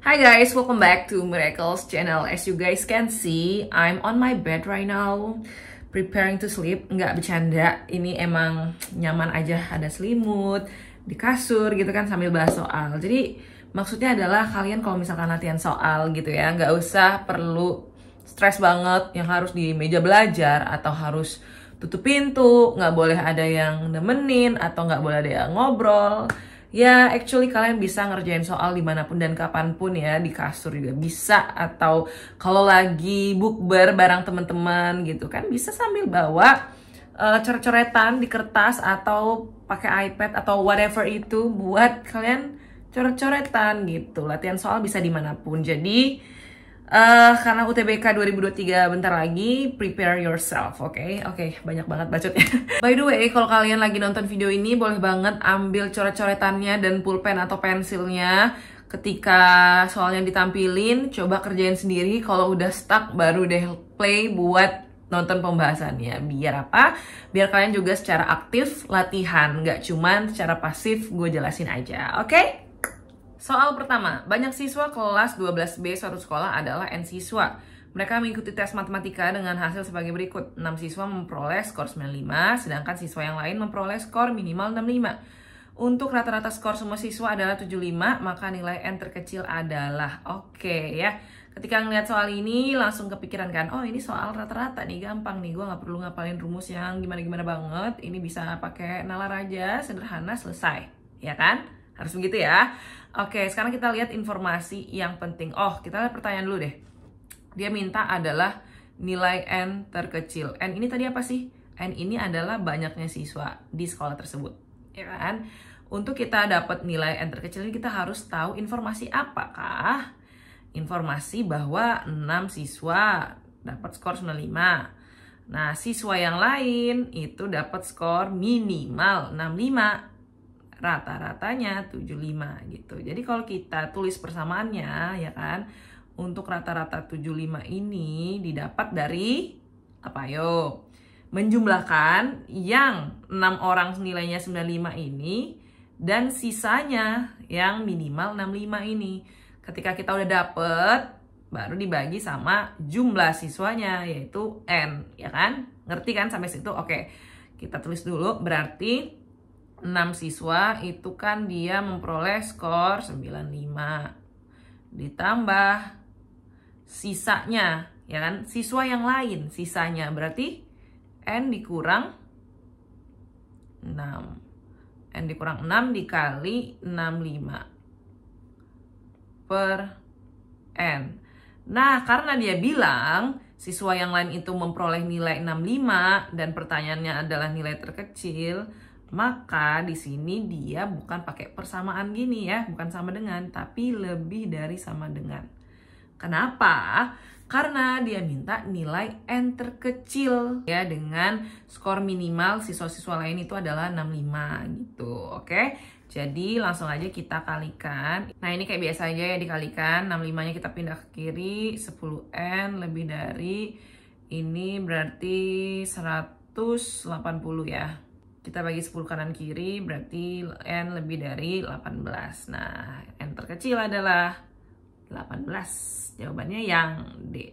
Hi guys, welcome back to Miracles channel. As you guys can see, I'm on my bed right now, preparing to sleep. Nggak bercanda, ini emang nyaman aja ada selimut, di kasur gitu kan sambil bahas soal. Jadi maksudnya adalah kalian kalau misalkan latihan soal gitu ya, nggak usah perlu stres banget yang harus di meja belajar atau harus tutup pintu, nggak boleh ada yang nemenin atau nggak boleh ada yang ngobrol ya actually kalian bisa ngerjain soal dimanapun dan kapanpun ya di kasur juga bisa atau kalau lagi bukber barang teman-teman gitu kan bisa sambil bawa uh, coret-coretan di kertas atau pakai iPad atau whatever itu buat kalian coret-coretan gitu latihan soal bisa dimanapun jadi Uh, karena UTBK 2023 bentar lagi, prepare yourself, oke? Okay? Oke, okay, banyak banget bacotnya. By the way, kalau kalian lagi nonton video ini, boleh banget ambil coret-coretannya dan pulpen atau pensilnya. Ketika soalnya ditampilin, coba kerjain sendiri. Kalau udah stuck, baru deh play buat nonton pembahasannya biar apa biar kalian juga secara aktif latihan nggak cuman secara pasif gue jelasin aja oke okay? Soal pertama, banyak siswa kelas 12B suatu sekolah adalah N siswa. Mereka mengikuti tes matematika dengan hasil sebagai berikut. 6 siswa memperoleh skor 95, sedangkan siswa yang lain memperoleh skor minimal 65. Untuk rata-rata skor semua siswa adalah 75, maka nilai N terkecil adalah oke okay, ya. Ketika ngelihat soal ini langsung kepikiran kan, oh ini soal rata-rata nih gampang nih, gue gak perlu ngapalin rumus yang gimana-gimana banget. Ini bisa pakai nalar aja, sederhana selesai, ya kan? Harus begitu ya. Oke, sekarang kita lihat informasi yang penting. Oh, kita lihat pertanyaan dulu deh. Dia minta adalah nilai N terkecil. N ini tadi apa sih? N ini adalah banyaknya siswa di sekolah tersebut. Ya iya. kan? Untuk kita dapat nilai N terkecil ini kita harus tahu informasi apakah? Informasi bahwa 6 siswa dapat skor 95. Nah, siswa yang lain itu dapat skor minimal 65 rata-ratanya 75 gitu. Jadi kalau kita tulis persamaannya ya kan, untuk rata-rata 75 ini didapat dari apa yo? Menjumlahkan yang 6 orang nilainya 95 ini dan sisanya yang minimal 65 ini. Ketika kita udah dapet, baru dibagi sama jumlah siswanya yaitu n, ya kan? Ngerti kan sampai situ? Oke. Kita tulis dulu berarti 6 siswa itu kan dia memperoleh skor 95 ditambah sisanya ya kan siswa yang lain sisanya berarti n dikurang 6 n dikurang 6 dikali 65 per n nah karena dia bilang siswa yang lain itu memperoleh nilai 65 dan pertanyaannya adalah nilai terkecil maka di sini dia bukan pakai persamaan gini ya, bukan sama dengan, tapi lebih dari sama dengan. Kenapa? Karena dia minta nilai N terkecil ya dengan skor minimal siswa-siswa lain itu adalah 65 gitu. Oke. Jadi langsung aja kita kalikan. Nah ini kayak biasa aja ya dikalikan. 65-nya kita pindah ke kiri. 10N lebih dari ini berarti 180 ya kita bagi 10 kanan kiri berarti n lebih dari 18. Nah, n terkecil adalah 18. Jawabannya yang D.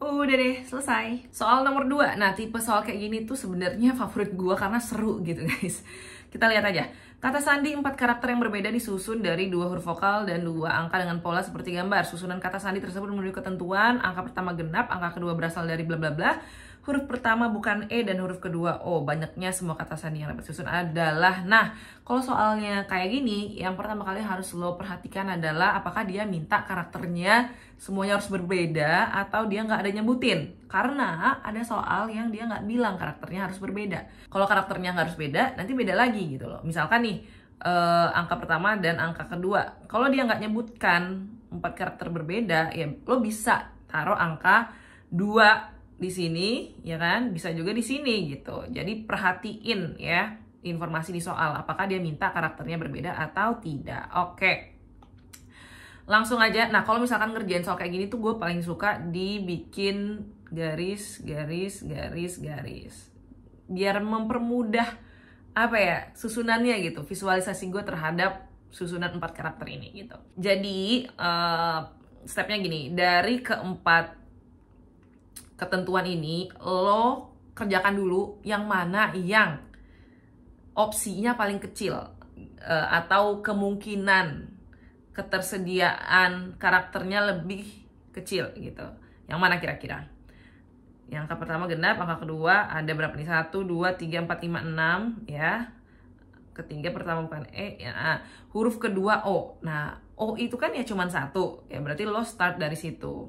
Udah deh, selesai. Soal nomor 2. Nah, tipe soal kayak gini tuh sebenarnya favorit gua karena seru gitu, guys. Kita lihat aja. Kata sandi empat karakter yang berbeda disusun dari dua huruf vokal dan dua angka dengan pola seperti gambar. Susunan kata sandi tersebut memenuhi ketentuan angka pertama genap, angka kedua berasal dari bla bla bla huruf pertama bukan E dan huruf kedua O. Banyaknya semua kata sandi yang dapat susun adalah. Nah, kalau soalnya kayak gini, yang pertama kali harus lo perhatikan adalah apakah dia minta karakternya semuanya harus berbeda atau dia nggak ada nyebutin. Karena ada soal yang dia nggak bilang karakternya harus berbeda. Kalau karakternya nggak harus beda, nanti beda lagi gitu loh. Misalkan nih, eh, angka pertama dan angka kedua. Kalau dia nggak nyebutkan empat karakter berbeda, ya lo bisa taruh angka 2 di sini, ya kan? Bisa juga di sini gitu. Jadi perhatiin ya informasi di soal apakah dia minta karakternya berbeda atau tidak. Oke. Langsung aja. Nah, kalau misalkan ngerjain soal kayak gini tuh gue paling suka dibikin garis garis garis garis. Biar mempermudah apa ya? susunannya gitu, visualisasi gue terhadap susunan empat karakter ini gitu. Jadi, uh, stepnya gini, dari keempat ketentuan ini lo kerjakan dulu yang mana yang opsinya paling kecil eh, atau kemungkinan ketersediaan karakternya lebih kecil gitu. Yang mana kira-kira? Yang angka pertama genap, angka kedua ada berapa nih? Satu, dua, tiga, empat, lima, enam, ya. Ketiga pertama bukan E, ya. A. huruf kedua O. Nah, O itu kan ya cuman satu. Ya berarti lo start dari situ.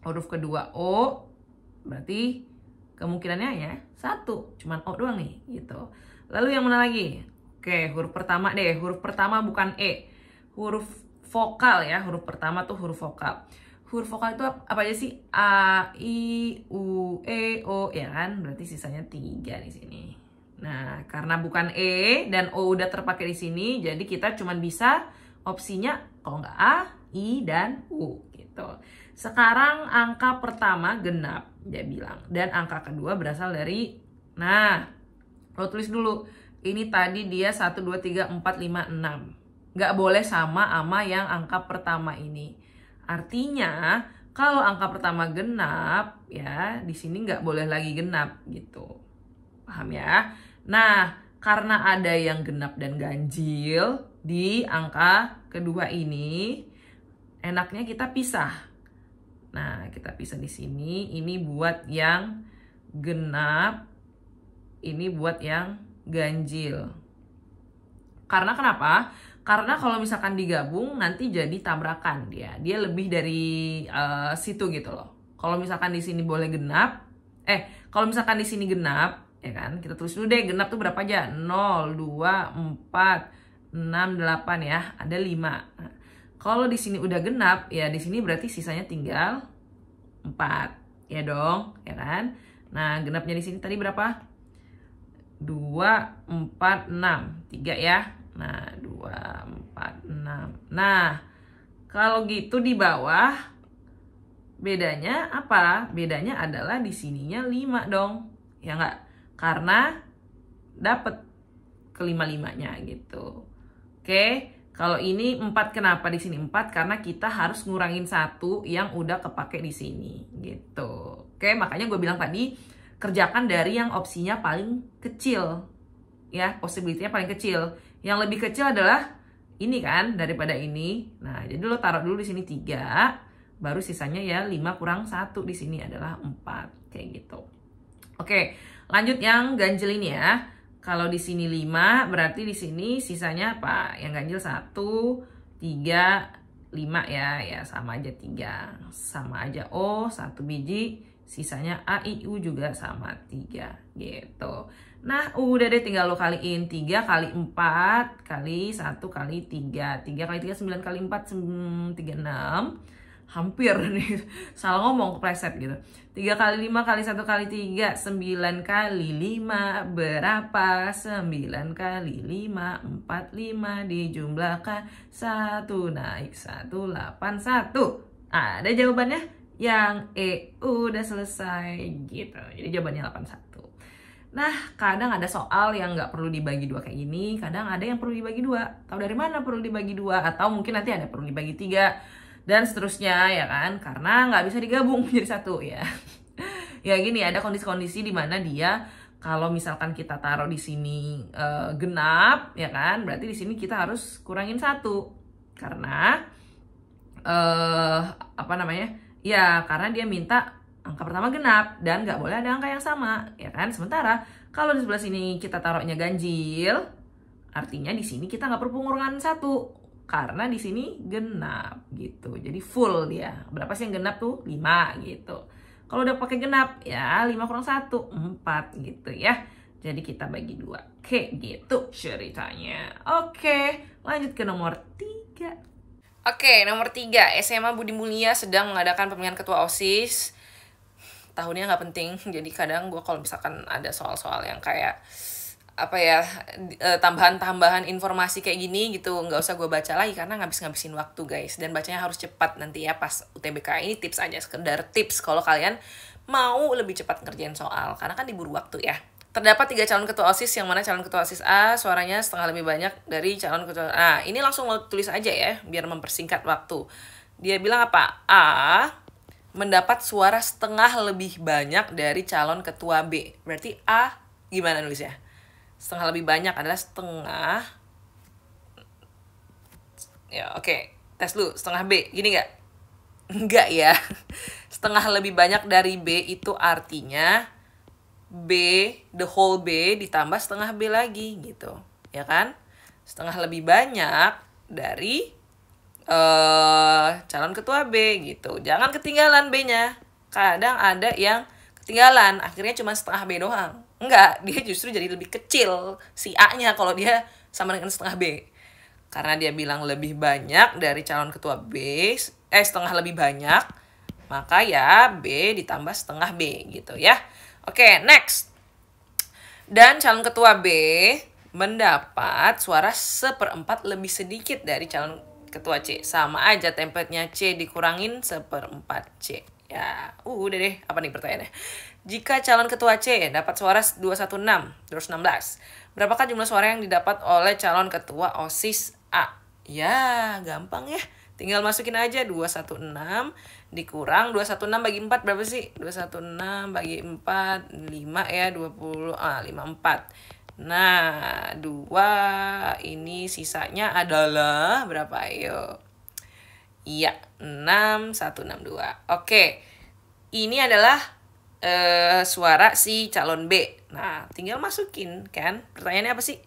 Huruf kedua O, Berarti kemungkinannya ya satu, cuman O doang nih gitu. Lalu yang mana lagi? Oke, huruf pertama deh. Huruf pertama bukan E. Huruf vokal ya, huruf pertama tuh huruf vokal. Huruf vokal itu apa aja sih? A, I, U, E, O ya kan? Berarti sisanya tiga di sini. Nah, karena bukan E dan O udah terpakai di sini, jadi kita cuma bisa opsinya kalau nggak A, I, dan U gitu. Sekarang angka pertama genap dia bilang. Dan angka kedua berasal dari nah, lo tulis dulu. Ini tadi dia 1 2 3 4 5 6. Nggak boleh sama ama yang angka pertama ini. Artinya, kalau angka pertama genap, ya di sini nggak boleh lagi genap gitu. Paham ya? Nah, karena ada yang genap dan ganjil di angka kedua ini, enaknya kita pisah Nah, kita pisah di sini. Ini buat yang genap. Ini buat yang ganjil. Karena kenapa? Karena kalau misalkan digabung nanti jadi tabrakan dia. Dia lebih dari uh, situ gitu loh. Kalau misalkan di sini boleh genap, eh kalau misalkan di sini genap, ya kan? Kita tulis dulu deh genap tuh berapa aja? 0 2 4 6 8 ya. Ada 5. Kalau di sini udah genap, ya di sini berarti sisanya tinggal 4. Ya dong, ya kan? Nah, genapnya di sini tadi berapa? 2, 4, 6. 3 ya. Nah, 2, 4, 6. Nah, kalau gitu di bawah, bedanya apa? Bedanya adalah di sininya 5 dong. Ya nggak? Karena dapat kelima-limanya gitu. Oke, Okay? Kalau ini 4 kenapa di sini 4? Karena kita harus ngurangin satu yang udah kepake di sini gitu. Oke, makanya gue bilang tadi kerjakan dari yang opsinya paling kecil. Ya, possibility paling kecil. Yang lebih kecil adalah ini kan daripada ini. Nah, jadi lo taruh dulu di sini 3, baru sisanya ya 5 kurang 1 di sini adalah 4 kayak gitu. Oke, lanjut yang ganjel ini ya. Kalau di sini 5, berarti di sini sisanya apa? Yang ganjil 1, 3, 5 ya. Ya sama aja 3. Sama aja O, 1 biji. Sisanya A, I, U juga sama 3 gitu. Nah udah deh tinggal lo kaliin 3 kali 4 kali 1 kali 3. 3 kali 3, 9 kali 4, 36 hampir nih salah ngomong kepleset gitu Tiga kali lima kali satu kali tiga sembilan kali lima berapa Sembilan kali lima empat lima dijumlahkan satu naik satu delapan satu. ada jawabannya yang E udah selesai gitu jadi jawabannya 81 Nah, kadang ada soal yang nggak perlu dibagi dua kayak gini, kadang ada yang perlu dibagi dua. Tahu dari mana perlu dibagi dua? Atau mungkin nanti ada perlu dibagi tiga dan seterusnya ya kan karena nggak bisa digabung menjadi satu ya ya gini ada kondisi-kondisi di mana dia kalau misalkan kita taruh di sini e, genap ya kan berarti di sini kita harus kurangin satu karena e, apa namanya ya karena dia minta angka pertama genap dan nggak boleh ada angka yang sama ya kan sementara kalau di sebelah sini kita taruhnya ganjil artinya di sini kita nggak perlu pengurangan satu karena di sini genap gitu. Jadi full dia. Berapa sih yang genap tuh? 5 gitu. Kalau udah pakai genap ya 5 kurang 1, 4 gitu ya. Jadi kita bagi dua. Oke, gitu ceritanya. Oke, lanjut ke nomor 3. Oke, nomor 3. SMA Budi Mulia sedang mengadakan pemilihan ketua OSIS. Tahunnya nggak penting, jadi kadang gue kalau misalkan ada soal-soal yang kayak apa ya eh, tambahan-tambahan informasi kayak gini gitu nggak usah gue baca lagi karena ngabis-ngabisin waktu guys dan bacanya harus cepat nanti ya pas UTBK ini tips aja sekedar tips kalau kalian mau lebih cepat ngerjain soal karena kan diburu waktu ya terdapat tiga calon ketua osis yang mana calon ketua osis A suaranya setengah lebih banyak dari calon ketua nah ini langsung lo tulis aja ya biar mempersingkat waktu dia bilang apa A mendapat suara setengah lebih banyak dari calon ketua B berarti A gimana nulisnya setengah lebih banyak adalah setengah ya oke okay. tes lu setengah B gini nggak nggak ya setengah lebih banyak dari B itu artinya B the whole B ditambah setengah B lagi gitu ya kan setengah lebih banyak dari uh, calon ketua B gitu jangan ketinggalan B-nya kadang ada yang ketinggalan akhirnya cuma setengah B doang Enggak, dia justru jadi lebih kecil si A-nya kalau dia sama dengan setengah B. Karena dia bilang lebih banyak dari calon ketua B, eh setengah lebih banyak, maka ya B ditambah setengah B gitu ya. Oke, next. Dan calon ketua B mendapat suara seperempat lebih sedikit dari calon ketua C. Sama aja tempatnya C dikurangin seperempat C. Ya, uh, udah deh, apa nih pertanyaannya? Jika calon ketua C dapat suara 216, 216, berapakah jumlah suara yang didapat oleh calon ketua OSIS A? Ya, gampang ya. Tinggal masukin aja 216 dikurang 216 bagi 4 berapa sih? 216 bagi 4 5 ya 20 ah 54. Nah, 2 ini sisanya adalah berapa? Ayo. Iya, 6162. Oke. Ini adalah uh, suara si calon B. Nah, tinggal masukin kan. Pertanyaannya apa sih?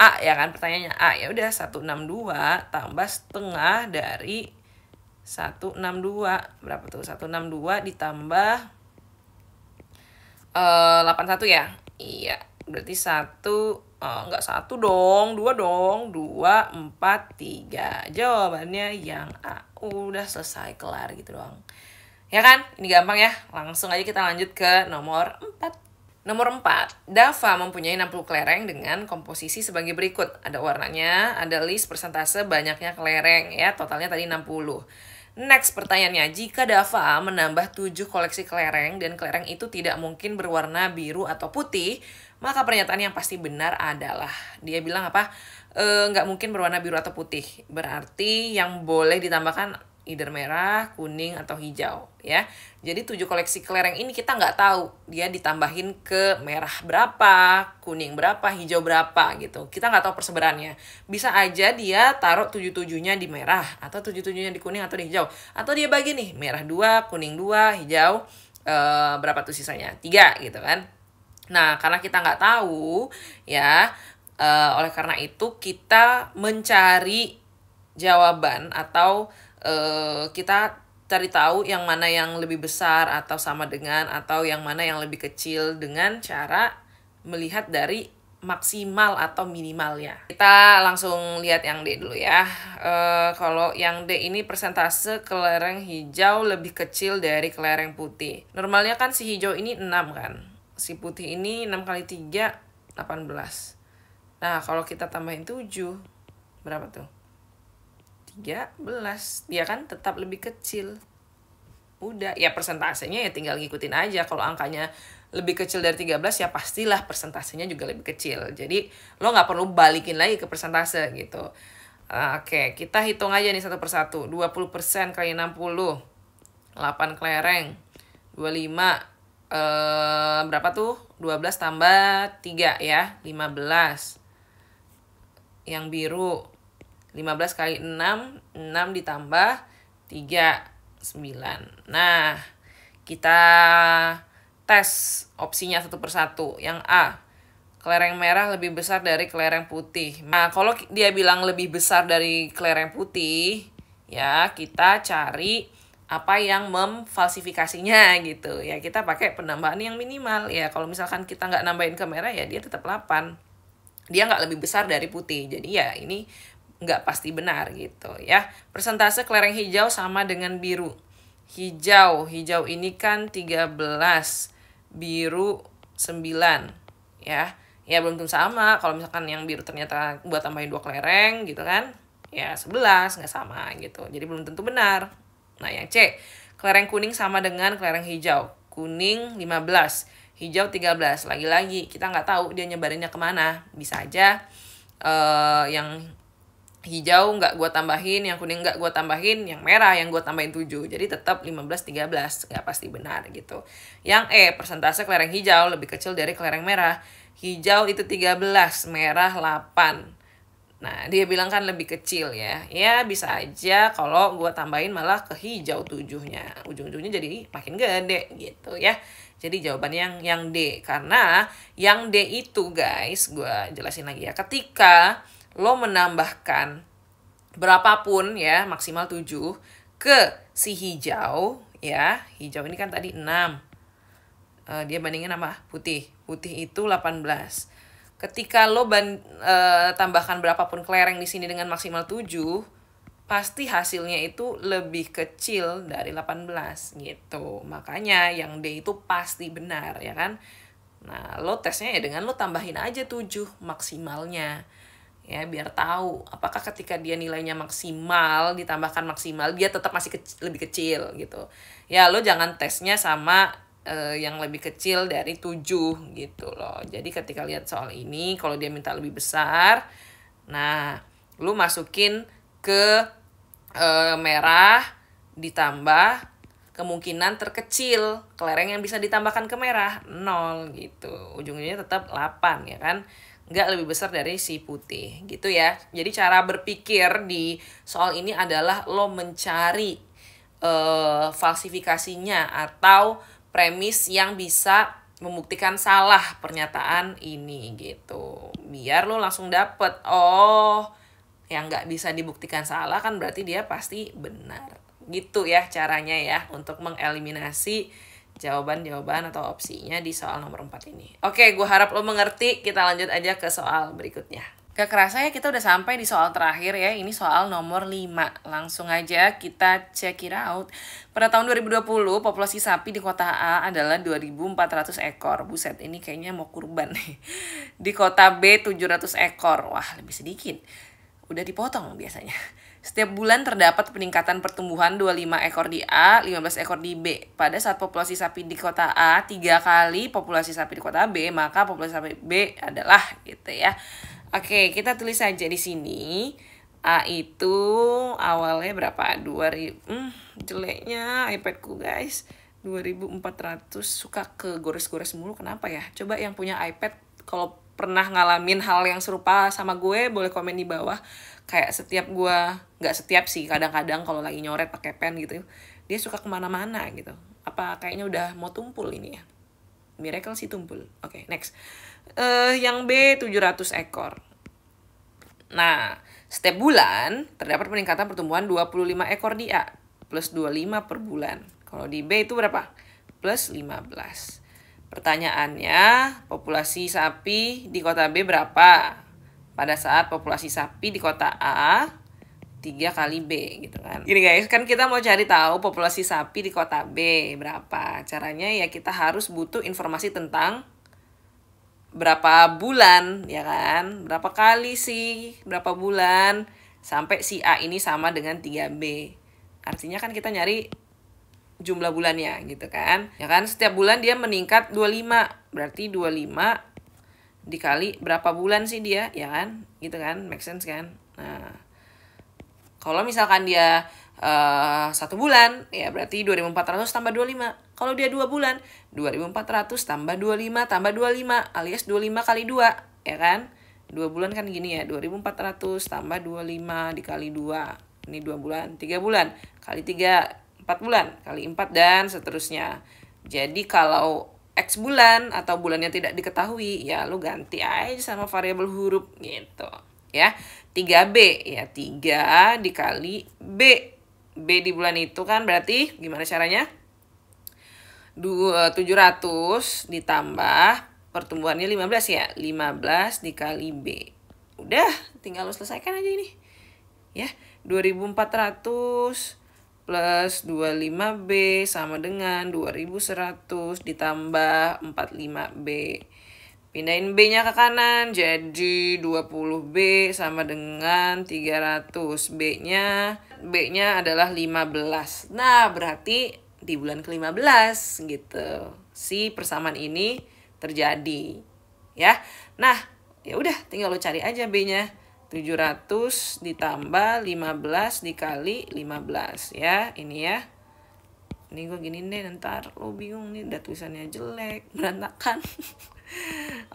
A ya kan pertanyaannya A ya udah 162 tambah setengah dari 162 berapa tuh 162 ditambah uh, eh, 81 ya iya berarti 1 Uh, nggak satu dong, dua dong, dua, empat, tiga. Jawabannya yang A. Udah selesai, kelar gitu doang. Ya kan? Ini gampang ya. Langsung aja kita lanjut ke nomor empat. Nomor empat Dava mempunyai 60 kelereng dengan komposisi sebagai berikut. Ada warnanya, ada list persentase banyaknya kelereng ya, totalnya tadi 60. Next pertanyaannya, jika Dava menambah 7 koleksi kelereng dan kelereng itu tidak mungkin berwarna biru atau putih, maka pernyataan yang pasti benar adalah dia bilang apa? E, mungkin berwarna biru atau putih. Berarti yang boleh ditambahkan either merah, kuning atau hijau ya. Jadi tujuh koleksi kelereng ini kita nggak tahu dia ditambahin ke merah berapa, kuning berapa, hijau berapa gitu. Kita nggak tahu persebarannya. Bisa aja dia taruh tujuh tujuhnya di merah atau tujuh tujuhnya di kuning atau di hijau. Atau dia bagi nih merah dua, kuning dua, hijau e, berapa tuh sisanya tiga gitu kan. Nah, karena kita nggak tahu ya, e, oleh karena itu kita mencari jawaban atau e, kita cari tahu yang mana yang lebih besar atau sama dengan atau yang mana yang lebih kecil dengan cara melihat dari maksimal atau minimalnya. Kita langsung lihat yang D dulu ya. Uh, kalau yang D ini persentase kelereng hijau lebih kecil dari kelereng putih. Normalnya kan si hijau ini 6 kan si putih ini 6 kali 3, 18. Nah, kalau kita tambahin 7, berapa tuh? 13. Dia kan tetap lebih kecil. Udah, ya persentasenya ya tinggal ngikutin aja. Kalau angkanya lebih kecil dari 13, ya pastilah persentasenya juga lebih kecil. Jadi, lo nggak perlu balikin lagi ke persentase gitu. Oke, kita hitung aja nih satu persatu. 20% kali 60. 8 kelereng. 25 eh, berapa tuh? 12 tambah 3 ya, 15. Yang biru 15 kali 6, 6 ditambah 3, 9. Nah, kita tes opsinya satu persatu. Yang A, kelereng merah lebih besar dari kelereng putih. Nah, kalau dia bilang lebih besar dari kelereng putih, ya kita cari apa yang memfalsifikasinya gitu ya kita pakai penambahan yang minimal ya kalau misalkan kita nggak nambahin ke merah ya dia tetap 8 dia nggak lebih besar dari putih jadi ya ini nggak pasti benar gitu ya persentase kelereng hijau sama dengan biru hijau hijau ini kan 13 biru 9 ya ya belum tentu sama kalau misalkan yang biru ternyata buat tambahin dua kelereng gitu kan ya 11 nggak sama gitu jadi belum tentu benar Nah, yang C, kelereng kuning sama dengan kelereng hijau. Kuning 15, hijau 13. Lagi-lagi, kita nggak tahu dia nyebarinnya kemana. Bisa aja uh, yang hijau nggak gue tambahin, yang kuning nggak gue tambahin, yang merah yang gue tambahin 7. Jadi tetap 15, 13. Nggak pasti benar gitu. Yang E, persentase kelereng hijau lebih kecil dari kelereng merah. Hijau itu 13, merah 8. Nah, dia bilang kan lebih kecil ya. Ya, bisa aja kalau gue tambahin malah ke hijau tujuhnya. Ujung-ujungnya jadi makin gede gitu ya. Jadi jawaban yang yang D. Karena yang D itu guys, gue jelasin lagi ya. Ketika lo menambahkan berapapun ya, maksimal tujuh ke si hijau ya. Hijau ini kan tadi enam Uh, dia bandingin sama putih. Putih itu 18 ketika lo ban e, tambahkan berapapun kelereng di sini dengan maksimal 7 pasti hasilnya itu lebih kecil dari 18 gitu. Makanya yang D itu pasti benar ya kan. Nah, lo tesnya ya dengan lo tambahin aja 7 maksimalnya. Ya, biar tahu apakah ketika dia nilainya maksimal ditambahkan maksimal dia tetap masih kecil, lebih kecil gitu. Ya, lo jangan tesnya sama uh, yang lebih kecil dari tujuh gitu loh. Jadi ketika lihat soal ini kalau dia minta lebih besar, nah lu masukin ke uh, merah ditambah kemungkinan terkecil kelereng yang bisa ditambahkan ke merah nol gitu. Ujungnya tetap 8 ya kan nggak lebih besar dari si putih gitu ya. Jadi cara berpikir di soal ini adalah lo mencari uh, falsifikasinya atau premis yang bisa membuktikan salah pernyataan ini gitu. Biar lo langsung dapet, oh yang nggak bisa dibuktikan salah kan berarti dia pasti benar. Gitu ya caranya ya untuk mengeliminasi jawaban-jawaban atau opsinya di soal nomor 4 ini. Oke, gue harap lo mengerti. Kita lanjut aja ke soal berikutnya. Gak kerasa ya kita udah sampai di soal terakhir ya, ini soal nomor 5. Langsung aja kita check it out. Pada tahun 2020, populasi sapi di kota A adalah 2.400 ekor. Buset, ini kayaknya mau kurban nih. Di kota B 700 ekor. Wah, lebih sedikit. Udah dipotong biasanya. Setiap bulan terdapat peningkatan pertumbuhan 25 ekor di A, 15 ekor di B. Pada saat populasi sapi di kota A 3 kali populasi sapi di kota B, maka populasi sapi B adalah gitu ya. Oke, kita tulis saja di sini. A itu awalnya berapa? 2000. Hmm, jeleknya iPadku, guys. 2400 suka ke gores-gores mulu kenapa ya? Coba yang punya iPad kalau pernah ngalamin hal yang serupa sama gue boleh komen di bawah. Kayak setiap gue nggak setiap sih, kadang-kadang kalau lagi nyoret pakai pen gitu, dia suka kemana-mana gitu. Apa kayaknya udah mau tumpul ini ya? Miracle sih tumpul. Oke, okay, next eh, yang B 700 ekor. Nah, setiap bulan terdapat peningkatan pertumbuhan 25 ekor di A plus 25 per bulan. Kalau di B itu berapa? Plus 15. Pertanyaannya, populasi sapi di kota B berapa? Pada saat populasi sapi di kota A 3 kali B gitu kan. Gini guys, kan kita mau cari tahu populasi sapi di kota B berapa. Caranya ya kita harus butuh informasi tentang berapa bulan ya kan berapa kali sih berapa bulan sampai si A ini sama dengan 3B artinya kan kita nyari jumlah bulannya gitu kan ya kan setiap bulan dia meningkat 25 berarti 25 dikali berapa bulan sih dia ya kan gitu kan make sense kan nah kalau misalkan dia uh, satu bulan ya berarti 2400 tambah 25 kalau dia 2 bulan, 2400 tambah 25 tambah 25 alias 25 kali 2, ya kan? 2 bulan kan gini ya, 2400 tambah 25 dikali 2. Ini 2 bulan, 3 bulan, kali 3, 4 bulan, kali 4 dan seterusnya. Jadi kalau X bulan atau bulannya tidak diketahui, ya lu ganti aja sama variabel huruf gitu. Ya, 3B ya 3 dikali B. B di bulan itu kan berarti gimana caranya? 700 eh, ditambah pertumbuhannya 15 ya. 15 dikali B. Udah, tinggal lo selesaikan aja ini. Ya, 2400 plus 25B sama dengan 2100 ditambah 45B. Pindahin B-nya ke kanan jadi 20B sama dengan 300. B-nya B-nya adalah 15. Nah, berarti di bulan ke-15 gitu. Si persamaan ini terjadi ya. Nah, ya udah tinggal lo cari aja B-nya. 700 ditambah 15 dikali 15 ya ini ya ini gue gini deh ntar lo bingung nih udah tulisannya jelek berantakan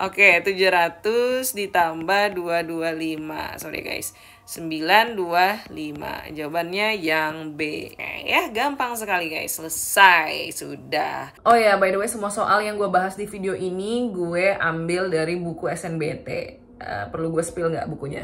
oke okay, 700 ditambah 225 sorry guys 925. Jawabannya yang B. Ya, gampang sekali guys. Selesai. Sudah. Oh ya, by the way semua soal yang gue bahas di video ini gue ambil dari buku SNBT. Uh, eh, perlu gue spill nggak bukunya?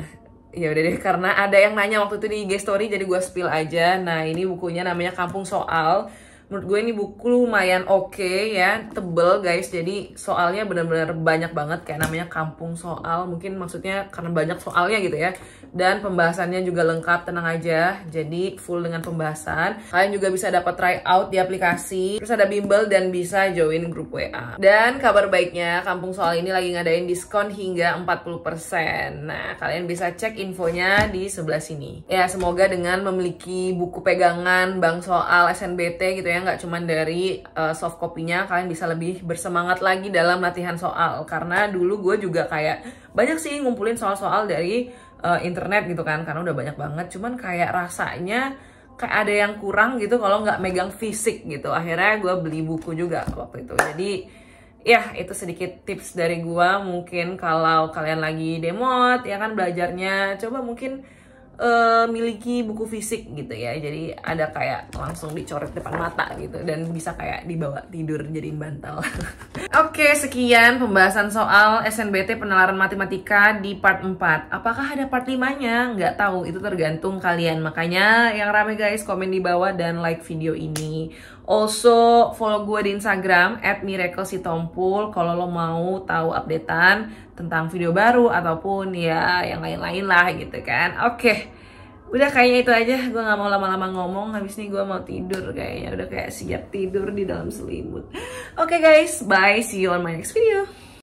Ya udah deh, karena ada yang nanya waktu itu di IG story jadi gue spill aja. Nah, ini bukunya namanya Kampung Soal menurut gue ini buku lumayan oke okay ya tebel guys jadi soalnya benar-benar banyak banget kayak namanya kampung soal mungkin maksudnya karena banyak soalnya gitu ya dan pembahasannya juga lengkap tenang aja jadi full dengan pembahasan kalian juga bisa dapat try out di aplikasi terus ada bimbel dan bisa join grup WA dan kabar baiknya kampung soal ini lagi ngadain diskon hingga 40% nah kalian bisa cek infonya di sebelah sini ya semoga dengan memiliki buku pegangan bang soal SNBT gitu ya nggak cuma dari uh, soft copy-nya, kalian bisa lebih bersemangat lagi dalam latihan soal. Karena dulu gue juga kayak banyak sih ngumpulin soal-soal dari uh, internet gitu kan, karena udah banyak banget. Cuman kayak rasanya kayak ada yang kurang gitu kalau nggak megang fisik gitu. Akhirnya gue beli buku juga waktu itu. Jadi ya itu sedikit tips dari gue. Mungkin kalau kalian lagi demot, ya kan belajarnya, coba mungkin uh, miliki buku fisik gitu ya jadi ada kayak langsung dicoret depan mata gitu dan bisa kayak dibawa tidur jadi bantal oke okay, sekian pembahasan soal SNBT penalaran matematika di part 4 apakah ada part 5 nya nggak tahu itu tergantung kalian makanya yang rame guys komen di bawah dan like video ini Also follow gue di Instagram at @miracle_sitompul kalau lo mau tahu updatean tentang video baru ataupun ya yang lain-lain lah gitu kan. Oke. Okay. Udah kayaknya itu aja, gue gak mau lama-lama ngomong Habis ini gue mau tidur kayaknya, udah kayak siap tidur di dalam selimut Oke okay guys, bye, see you on my next video